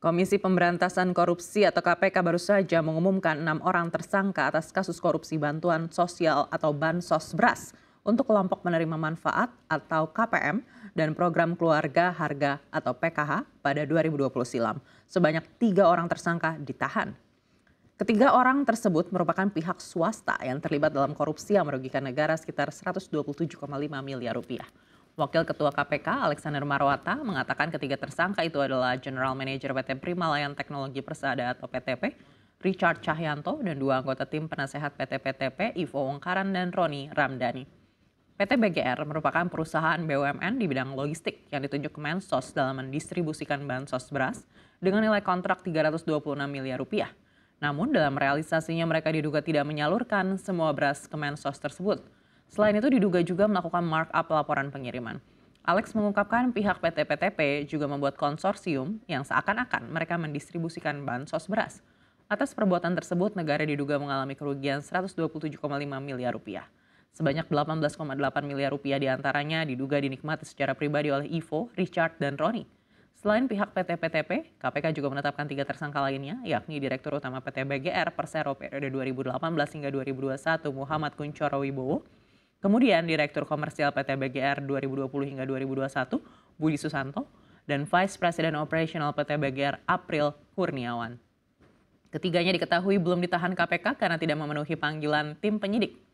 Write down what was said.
Komisi Pemberantasan Korupsi atau KPK baru saja mengumumkan enam orang tersangka atas kasus korupsi bantuan sosial atau bansos beras untuk kelompok penerima manfaat atau KPM dan program keluarga harga atau PKH pada 2020 silam. Sebanyak tiga orang tersangka ditahan. Ketiga orang tersebut merupakan pihak swasta yang terlibat dalam korupsi yang merugikan negara sekitar 127,5 miliar rupiah. Wakil Ketua KPK Alexander Marwata mengatakan ketiga tersangka itu adalah General Manager PT Primalayan Teknologi Persada atau PTP, Richard Cahyanto, dan dua anggota tim penasehat PT PTP, Ivo Wongkaran dan Roni Ramdhani. PT BGR merupakan perusahaan BUMN di bidang logistik yang ditunjuk Kemensos dalam mendistribusikan bansos beras dengan nilai kontrak 326 miliar rupiah. Namun dalam realisasinya mereka diduga tidak menyalurkan semua beras ke Kemensos tersebut. Selain itu diduga juga melakukan markup laporan pengiriman. Alex mengungkapkan pihak PT PTP juga membuat konsorsium yang seakan-akan mereka mendistribusikan bansos beras. Atas perbuatan tersebut, negara diduga mengalami kerugian 127,5 miliar rupiah. Sebanyak 18,8 miliar rupiah diantaranya diduga dinikmati secara pribadi oleh Ivo, Richard, dan Roni. Selain pihak PT PTP, KPK juga menetapkan tiga tersangka lainnya, yakni Direktur Utama PT BGR Persero periode 2018 hingga 2021 Muhammad Kuncoro Wibowo, Kemudian Direktur Komersial PT BGR 2020 hingga 2021 Budi Susanto dan Vice President Operational PT BGR April Kurniawan. Ketiganya diketahui belum ditahan KPK karena tidak memenuhi panggilan tim penyidik